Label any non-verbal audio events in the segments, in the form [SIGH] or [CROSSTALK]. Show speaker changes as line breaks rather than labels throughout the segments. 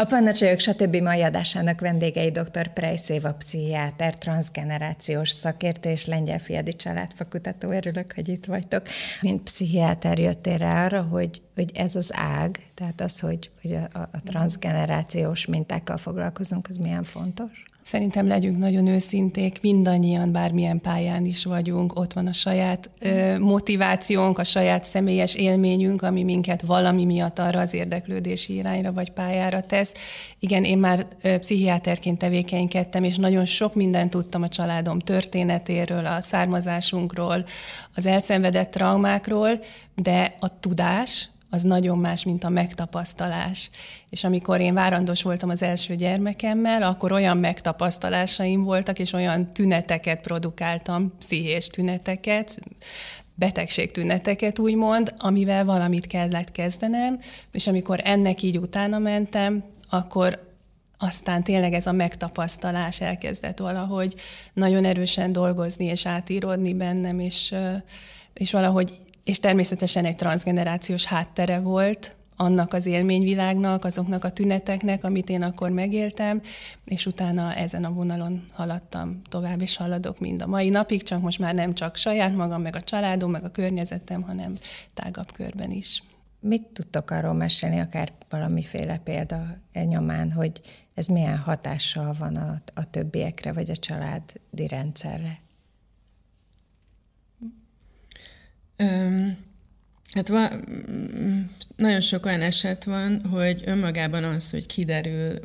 A Csajok stb. mai adásának vendégei dr. Prejsz Éva pszichiáter, transgenerációs szakértő és lengyel fiadi családfakutató. Örülök, hogy itt vagytok. Mint pszichiáter jöttél rá arra, hogy, hogy ez az ág, tehát az, hogy, hogy a, a transgenerációs mintákkal foglalkozunk, az milyen fontos? Szerintem legyünk nagyon őszinték,
mindannyian bármilyen pályán is vagyunk, ott van a saját ö, motivációnk, a saját személyes élményünk, ami minket valami miatt arra az érdeklődési irányra vagy pályára tesz. Igen, én már ö, pszichiáterként tevékenykedtem, és nagyon sok mindent tudtam a családom történetéről, a származásunkról, az elszenvedett traumákról, de a tudás, az nagyon más, mint a megtapasztalás. És amikor én várandos voltam az első gyermekemmel, akkor olyan megtapasztalásaim voltak, és olyan tüneteket produkáltam, pszichés tüneteket, betegségtüneteket úgymond, amivel valamit kellett kezdenem, és amikor ennek így utána mentem, akkor aztán tényleg ez a megtapasztalás elkezdett valahogy nagyon erősen dolgozni és átírodni bennem, és, és valahogy és természetesen egy transgenerációs háttere volt annak az élményvilágnak, azoknak a tüneteknek, amit én akkor megéltem, és utána ezen a vonalon haladtam tovább, és haladok mind a mai napig, csak most már nem csak saját magam, meg a családom, meg a környezetem, hanem
tágabb körben is. Mit tudtok arról mesélni, akár valamiféle példa e nyomán, hogy ez milyen hatással van a, a többiekre, vagy a családi
rendszerre? hát va, mm, nagyon sok olyan eset van, hogy önmagában az, hogy kiderül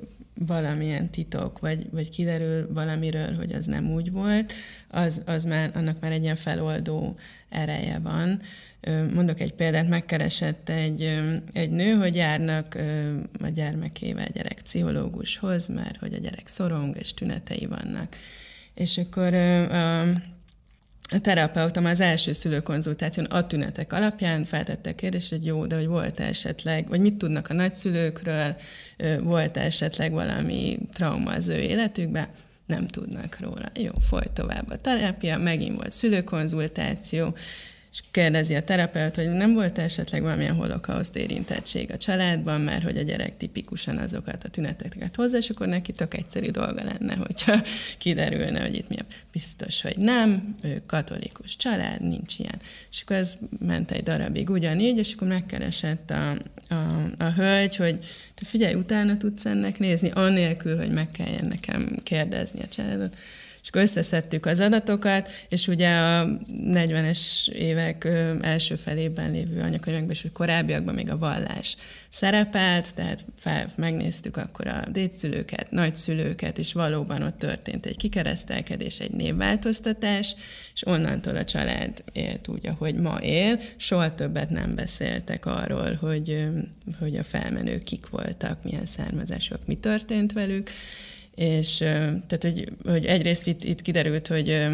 valamilyen titok, vagy, vagy kiderül valamiről, hogy az nem úgy volt, az, az már, annak már egy ilyen feloldó ereje van. Mondok egy példát, megkeresett egy, egy nő, hogy járnak a gyermekével gyerek pszichológushoz, mert hogy a gyerek szorong, és tünetei vannak. És akkor a, a terapeutam az első szülőkonzultáción a tünetek alapján feltette a kérdést, hogy jó, de hogy volt -e esetleg, vagy mit tudnak a nagyszülőkről, volt -e esetleg valami trauma az ő életükben, nem tudnak róla. Jó, folyt tovább a terápia, megint volt szülőkonzultáció, és kérdezi a terapeut, hogy nem volt esetleg valamilyen holokauszt érintettség a családban, mert hogy a gyerek tipikusan azokat a tüneteket hozza, és akkor neki tök egyszerű dolga lenne, hogyha [LAUGHS] kiderülne, hogy itt mi a biztos, hogy nem, ő katolikus család, nincs ilyen. És akkor ez ment egy darabig ugyanígy, és akkor megkeresett a, a, a hölgy, hogy te figyelj, utána tudsz ennek nézni, anélkül, hogy meg kelljen nekem kérdezni a családot. És akkor összeszedtük az adatokat, és ugye a 40-es évek első felében lévő anyakönyvekben, és korábbiakban még a vallás szerepelt, tehát fel, megnéztük akkor a dédszülőket, nagyszülőket, és valóban ott történt egy kikeresztelkedés, egy névváltoztatás, és onnantól a család élt úgy, ahogy ma él. Soha többet nem beszéltek arról, hogy, hogy a felmenők kik voltak, milyen származások, mi történt velük, és tehát, hogy, hogy egyrészt itt, itt kiderült, hogy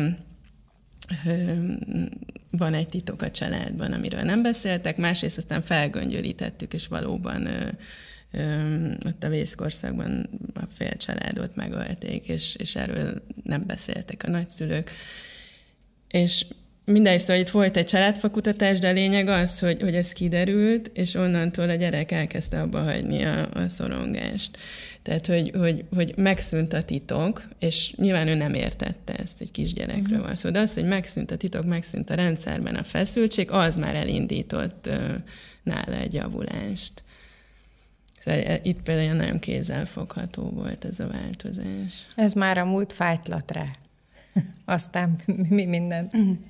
van egy titok a családban, amiről nem beszéltek, másrészt aztán felgöngyölítettük, és valóban ott a vészkorszakban a fél családot megölték, és, és erről nem beszéltek a nagyszülők. És Mindegy, szóval itt volt egy családfakutatás, de a lényeg az, hogy, hogy ez kiderült, és onnantól a gyerek elkezdte abba hagyni a, a szorongást. Tehát, hogy, hogy, hogy megszűnt a titok, és nyilván ő nem értette ezt, egy kisgyerekről mhm. van szó, de az, hogy megszűnt a titok, megszűnt a rendszerben a feszültség, az már elindított ö, nála egy javulást. Szóval e, itt például nagyon kézzelfogható volt ez a változás.
Ez már a múlt fájtlat [LAUGHS] aztán mi minden uh-huh.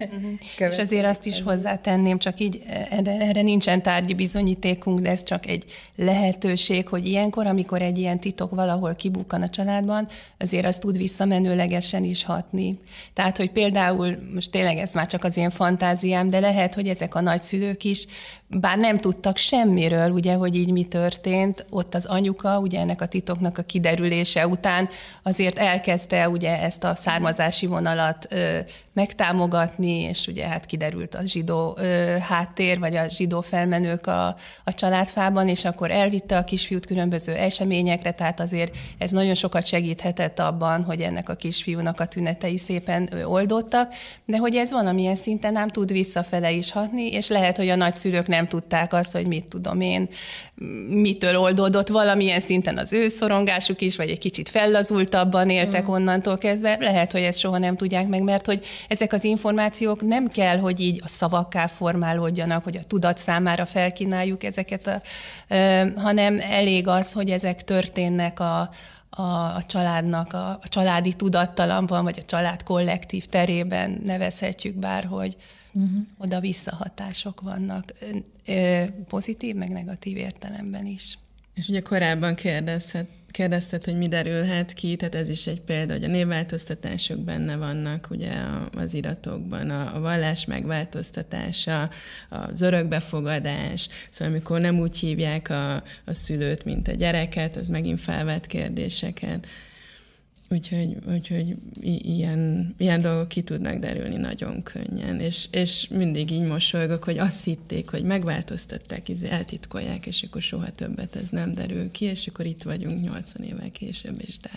És azért azt is hozzátenném, csak így
erre, erre nincsen tárgyi bizonyítékunk, de ez csak egy lehetőség, hogy ilyenkor, amikor egy ilyen titok valahol kibukkan a családban, azért az tud visszamenőlegesen is hatni. Tehát, hogy például, most tényleg ez már csak az én fantáziám, de lehet, hogy ezek a nagyszülők is, bár nem tudtak semmiről, ugye, hogy így mi történt, ott az anyuka, ugye ennek a titoknak a kiderülése után azért elkezdte ugye ezt a származási vonat színvonalat megtámogatni, és ugye hát kiderült a zsidó ö, háttér, vagy a zsidó felmenők a, a családfában, és akkor elvitte a kisfiút különböző eseményekre, tehát azért ez nagyon sokat segíthetett abban, hogy ennek a kisfiúnak a tünetei szépen oldottak, de hogy ez valamilyen szinten nem tud visszafele is hatni, és lehet, hogy a nagyszülők nem tudták azt, hogy mit tudom én, mitől oldódott valamilyen szinten az ő szorongásuk is, vagy egy kicsit fellazultabban éltek mm. onnantól kezdve, lehet, hogy ezt soha nem tudják meg, mert hogy ezek az információk nem kell, hogy így a szavakká formálódjanak, hogy a tudat számára felkínáljuk ezeket, a, hanem elég az, hogy ezek történnek a, a, a családnak, a, a családi tudattalamban, vagy a család kollektív terében nevezhetjük bárhogy. Uh-huh. Mhm. Oda visszahatások vannak,
pozitív, meg negatív értelemben is. És ugye korábban kérdezhet, kérdezted, hogy mi derülhet ki, tehát ez is egy példa, hogy a névváltoztatások benne vannak ugye az iratokban, a, vallás megváltoztatása, az örökbefogadás, szóval amikor nem úgy hívják a, a szülőt, mint a gyereket, az megint felvett kérdéseket. Úgyhogy, úgyhogy ilyen, ilyen dolgok ki tudnak derülni nagyon könnyen, és, és mindig így mosolygok, hogy azt hitték, hogy megváltoztatták, izé, eltitkolják, és akkor soha többet ez nem derül ki, és akkor itt vagyunk 80 évvel később, és de